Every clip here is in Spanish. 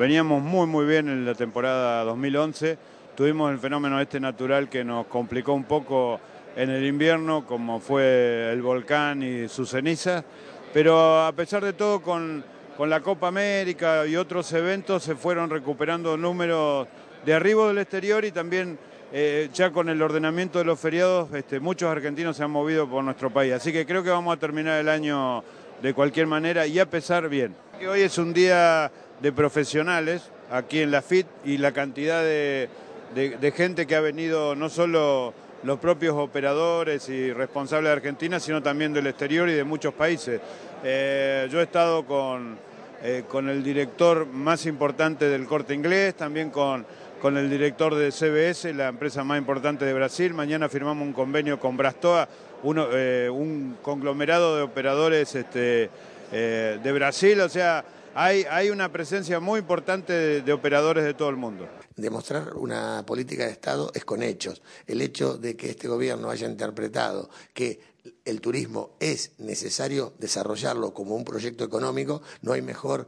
Veníamos muy muy bien en la temporada 2011, tuvimos el fenómeno este natural que nos complicó un poco en el invierno, como fue el volcán y sus cenizas, pero a pesar de todo con, la Copa América y otros eventos se fueron recuperando números de arribo del exterior y también eh, ya con el ordenamiento de los feriados este, muchos argentinos se han movido por nuestro país, así que creo que vamos a terminar el año de cualquier manera y a pesar bien. Hoy es un día de profesionales aquí en la FIT y la cantidad de, gente que ha venido, no solo los propios operadores y responsables de Argentina, sino también del exterior y de muchos países. Eh, yo he estado con, eh, con el director más importante del corte inglés, también con, con el director de CBS, la empresa más importante de Brasil. Mañana firmamos un convenio con Brastoa, uno, eh, un conglomerado de operadores este, de Brasil, o sea hay, una presencia muy importante de operadores de todo el mundo. Demostrar una política de Estado es con hechos. El hecho de que este gobierno haya interpretado que el turismo es necesario desarrollarlo como un proyecto económico, no hay mejor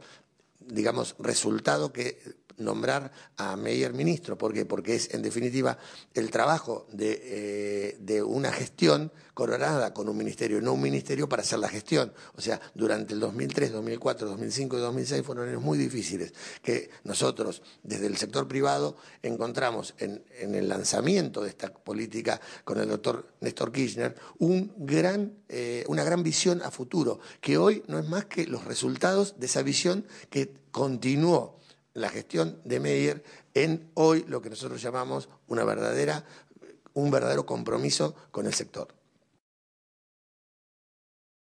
digamos, resultado que nombrar a Meyer ministro. ¿Por qué? Porque es, en definitiva, el trabajo eh, de, una gestión coronada con un ministerio, no un ministerio para hacer la gestión. O sea, durante el 2003, 2004, 2005 y 2006 fueron años muy difíciles que nosotros, desde el sector privado, encontramos en, el lanzamiento de esta política con el doctor Néstor Kirchner un gran, eh, una gran visión a futuro, que hoy no es más que los resultados de esa visión que continuó la gestión de Meyer en hoy lo que nosotros llamamos una verdadera, un verdadero compromiso con el sector.